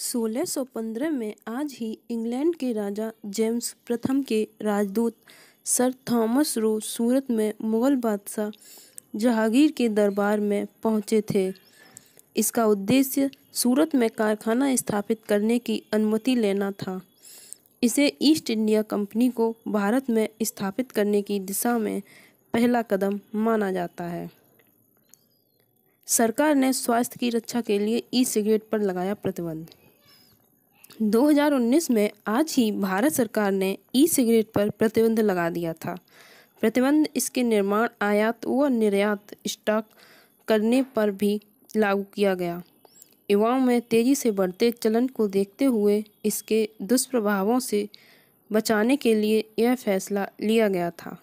सोलह में आज ही इंग्लैंड के राजा जेम्स प्रथम के राजदूत सर थॉमस रो सूरत में मुगल बादशाह जहांगीर के दरबार में पहुंचे थे इसका उद्देश्य सूरत में कारखाना स्थापित करने की अनुमति लेना था इसे ईस्ट इंडिया कंपनी को भारत में स्थापित करने की दिशा में पहला कदम माना जाता है सरकार ने स्वास्थ्य की रक्षा के लिए ई सिगरेट पर लगाया प्रतिबंध 2019 में आज ही भारत सरकार ने ई सिगरेट पर प्रतिबंध लगा दिया था प्रतिबंध इसके निर्माण आयात व निर्यात स्टॉक करने पर भी लागू किया गया युवाओं में तेज़ी से बढ़ते चलन को देखते हुए इसके दुष्प्रभावों से बचाने के लिए यह फैसला लिया गया था